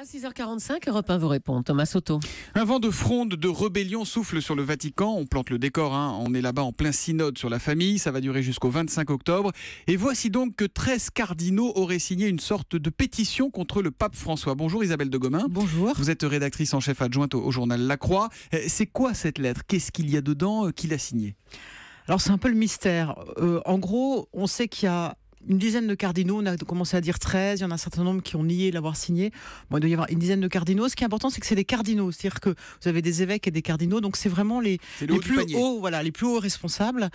À 6h45, Europe 1 vous répond. Thomas Soto. Un vent de fronde, de rébellion souffle sur le Vatican. On plante le décor. Hein. On est là-bas en plein synode sur la famille. Ça va durer jusqu'au 25 octobre. Et voici donc que 13 cardinaux auraient signé une sorte de pétition contre le pape François. Bonjour Isabelle de Gomain. Bonjour. Vous êtes rédactrice en chef adjointe au, journal La Croix. Euh, c'est quoi cette lettre Qu'est-ce qu'il y a dedans euh, Qui l'a signée alors c'est un peu le mystère. Euh, en gros, on sait qu'il y a une dizaine de cardinaux. On a commencé à dire 13. Il y en a un certain nombre qui ont nié l'avoir signé. Bon, il doit y avoir une dizaine de cardinaux. Ce qui est important, c'est que c'est des cardinaux. C'est-à-dire que vous avez des évêques et des cardinaux. Donc, c'est vraiment les, les plus hauts, voilà, les plus hauts responsables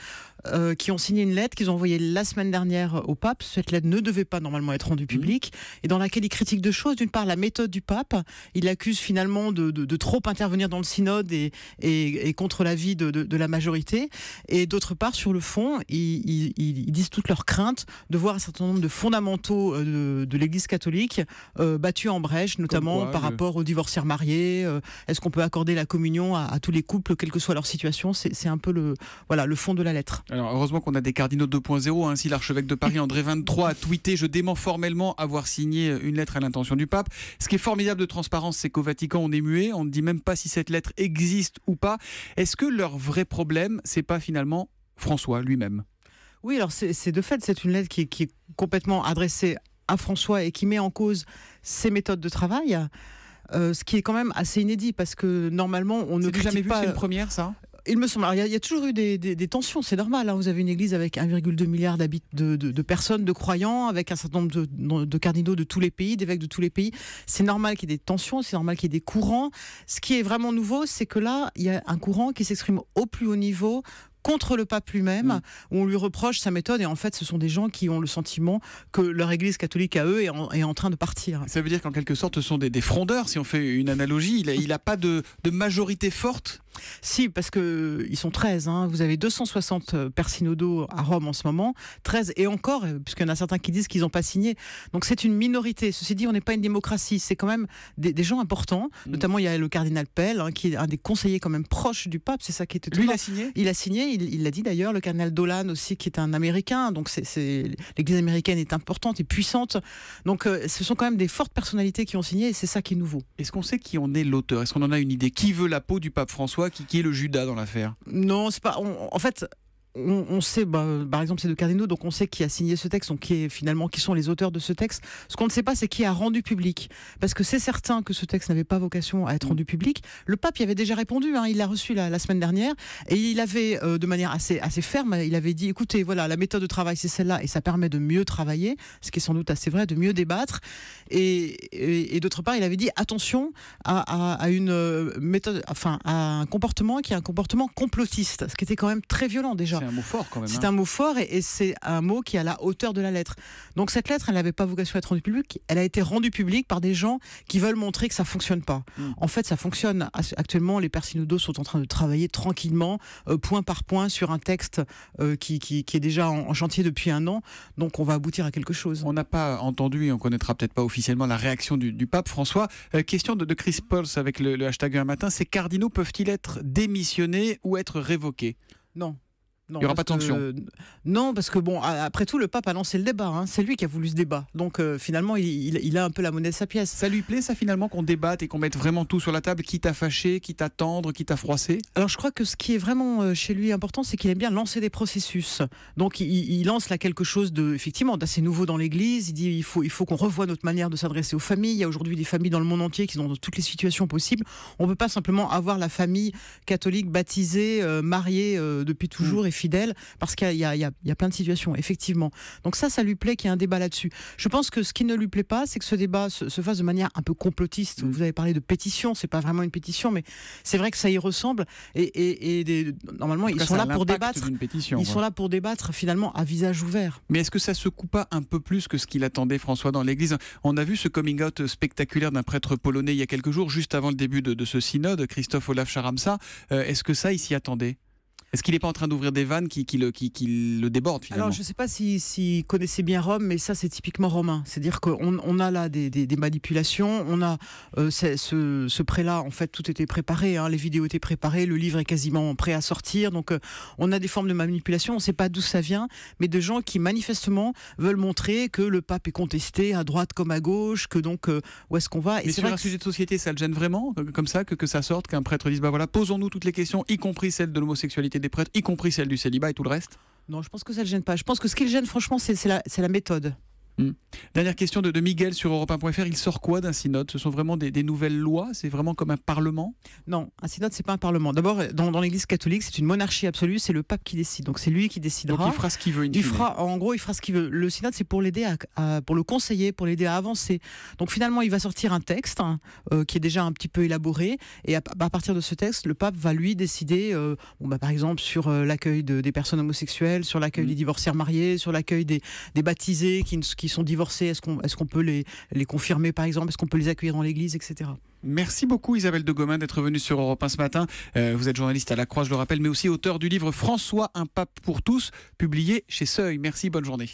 euh, qui ont signé une lettre qu'ils ont envoyée la semaine dernière au pape. Cette lettre ne devait pas normalement être rendue mmh. publique et dans laquelle ils critiquent deux choses. D'une part, la méthode du pape. Il accuse finalement de, de, trop intervenir dans le synode et, et, contre l'avis de, de, la majorité. Et d'autre part, sur le fond, ils, ils, ils disent toutes leurs craintes de voir un certain nombre de fondamentaux euh, de, l'Église catholique euh, battus en brèche, notamment par rapport aux divorciés mariés. Euh, est-ce qu'on peut accorder la communion à, tous les couples, quelle que soit leur situation C'est un peu le, voilà, le fond de la lettre. Alors, heureusement qu'on a des cardinaux 2.0. Ainsi, hein. l'archevêque de Paris, André 23, a tweeté Je dément formellement avoir signé une lettre à l'intention du pape. Ce qui est formidable de transparence, c'est qu'au Vatican, on est muet. On ne dit même pas si cette lettre existe ou pas. Est-ce que leur vrai problème, c'est pas finalement François lui-même oui, alors c'est de fait, c'est une lettre qui, est complètement adressée à François et qui met en cause ses méthodes de travail. Euh, ce qui est quand même assez inédit parce que normalement on ne critique jamais vu, pas. C'est une première, ça. Euh, il me semble. Il y, a toujours eu des, tensions, c'est normal. Hein. Vous avez une église avec 1,2 milliard de, de, personnes, de croyants, avec un certain nombre de, de cardinaux de tous les pays, d'évêques de tous les pays. C'est normal qu'il y ait des tensions, c'est normal qu'il y ait des courants. Ce qui est vraiment nouveau, c'est que là, il y a un courant qui s'exprime au plus haut niveau contre le pape lui-même, où mm. on lui reproche sa méthode. Et en fait, ce sont des gens qui ont le sentiment que leur Église catholique à eux est en, train de partir. Ça veut dire qu'en quelque sorte, ce sont des, frondeurs, si on fait une analogie. Il n'a pas de majorité forte si, parce que euh, ils sont 13. Hein. Vous avez 260 euh, persinodo à Rome en ce moment, 13 et encore, euh, puisqu'il y en a certains qui disent qu'ils n'ont pas signé. Donc c'est une minorité. Ceci dit, on n'est pas une démocratie. C'est quand même des, gens importants. Mm. Notamment, il y a le cardinal Pell, hein, qui est un des conseillers quand même proches du pape. C'est ça qui était. Lui, il a signé. Il a signé. Il l'a dit d'ailleurs. Le cardinal Dolan aussi, qui est un Américain. Donc l'Église américaine est importante et puissante. Donc ce sont quand même des fortes personnalités qui ont signé, et c'est ça qui est nouveau. Est-ce qu'on sait qui en est l'auteur Est-ce qu'on en a une idée Qui veut la peau du pape François qui, est le Judas dans l'affaire Non, c'est pas. en fait, on, sait, bah, par exemple, c'est de Cardinaux, donc on sait qui a signé ce texte, donc qui est finalement qui sont les auteurs de ce texte. Ce qu'on ne sait pas, c'est qui a rendu public, parce que c'est certain que ce texte n'avait pas vocation à être mm. rendu public. Le pape y avait déjà répondu, hein, il l'a reçu la, semaine dernière, et il avait, euh, de manière assez assez ferme, il avait dit, écoutez, voilà, la méthode de travail c'est celle-là, et ça permet de mieux travailler, ce qui est sans doute assez vrai, de mieux débattre, et, d'autre part, il avait dit, attention à une euh, méthode, enfin à un comportement qui est un comportement complotiste, ce qui était quand même très violent déjà. C'est un mot fort quand même. C'est hein. un mot fort et, c'est un mot qui est à la hauteur de la lettre. Donc cette lettre, elle n'avait pas vocation à être rendue publique. Elle a été rendue publique par des gens qui veulent montrer que ça fonctionne pas. Hmm. En fait, ça fonctionne. Actuellement, les Persinodos sont en train de travailler tranquillement, euh, point par point, sur un texte euh, qui, qui, est déjà en, chantier depuis un an. Donc on va aboutir à quelque chose. On n'a pas entendu et on connaîtra peut-être pas officiellement la réaction du, pape François. Euh, question de, Chris Pauls avec le, le hashtag un matin. Ces cardinaux peuvent-ils être démissionnés ou être révoqués non, il n'y aura pas de sanction. Non, parce que bon, après tout, le pape a lancé le débat. Hein. C'est lui qui a voulu ce débat. Donc euh, finalement, il, a un peu la monnaie de sa pièce. Ça lui plaît, ça finalement, qu'on débatte et qu'on mette vraiment tout sur la table, quitte à fâcher, quitte à tendre, quitte à froisser Alors je crois que ce qui est vraiment euh, chez lui important, c'est qu'il aime bien lancer des processus. Donc il, lance là quelque chose de, effectivement, d'assez nouveau dans l'Église. Il dit il faut, il faut qu'on revoie notre manière de s'adresser aux familles. Il y a aujourd'hui des familles dans le monde entier qui sont dans toutes les situations possibles. On ne peut pas simplement avoir la famille catholique baptisée, euh, mariée depuis toujours mmh. et fidèle, parce qu'il y, y, a plein de situations, effectivement. Donc ça, ça lui plaît qu'il y ait un débat là-dessus. Je pense que ce qui ne lui plaît pas, c'est que ce débat se, fasse de manière un peu complotiste. Mm. Vous avez parlé de pétition, c'est pas vraiment une pétition, mais c'est vrai que ça y ressemble. Et, normalement, ils sont là pour débattre. Pétition, ils sont là pour débattre finalement à visage ouvert. Mais est-ce que ça se coupe pas un peu plus que ce qu'il attendait François dans l'Église On a vu ce coming out spectaculaire d'un prêtre polonais il y a quelques jours, juste avant le début de, ce synode, Christophe Olaf Charamsa. Euh, est-ce que ça, il s'y attendait est-ce qu'il n'est pas en train d'ouvrir des vannes qui, le, qui, le débordent finalement Alors je ne sais pas s'il si, connaissait bien Rome, mais ça c'est typiquement romain. C'est-à-dire qu'on on a là des, manipulations, on a euh, ce, prélat, prêt-là, en fait tout était préparé, hein. les vidéos étaient préparées, le livre est quasiment prêt à sortir, donc euh, on a des formes de manipulation, on ne sait pas d'où ça vient, mais de gens qui manifestement veulent montrer que le pape est contesté à droite comme à gauche, que donc euh, où est-ce qu'on va. Et mais sur vrai un sujet de société, ça le gêne vraiment, comme ça, que, ça sorte, qu'un prêtre dise, bah voilà, posons-nous toutes les questions, y compris celles de l'homosexualité des prêtres, y compris celle du célibat et tout le reste Non, je pense que ça ne le gêne pas. Je pense que ce qui le gêne, franchement, c'est la méthode. Hmm. Dernière question de, de, Miguel sur europe1.fr. Il sort quoi d'un synode Ce sont vraiment des, nouvelles lois C'est vraiment comme un parlement Non, un synode, c'est pas un parlement. D'abord, dans, l'Église catholique, c'est une monarchie absolue. C'est le pape qui décide. Donc c'est lui qui décidera. il fera ce qu'il veut. Il fera, en gros, il fera ce qu'il veut. Le synode, c'est pour l'aider à, pour le conseiller, pour l'aider à avancer. Donc finalement, il va sortir un texte hein, euh, qui est déjà un petit peu élaboré, et à, partir de ce texte, le pape va lui décider, euh, bah, par exemple, sur euh, l'accueil des personnes homosexuelles, sur l'accueil hmm. des divorcières mariées, sur l'accueil des, baptisés qui ne qui sont divorcés, est-ce qu'on peut les, les confirmer par exemple Est-ce qu'on peut les accueillir dans l'église, etc. Merci beaucoup Isabelle de Gomain d'être venue sur Europe 1 ce matin. Euh, vous êtes journaliste à La Croix, je le rappelle, mais aussi auteur du livre François, un pape pour tous, publié chez Seuil. Merci, bonne journée.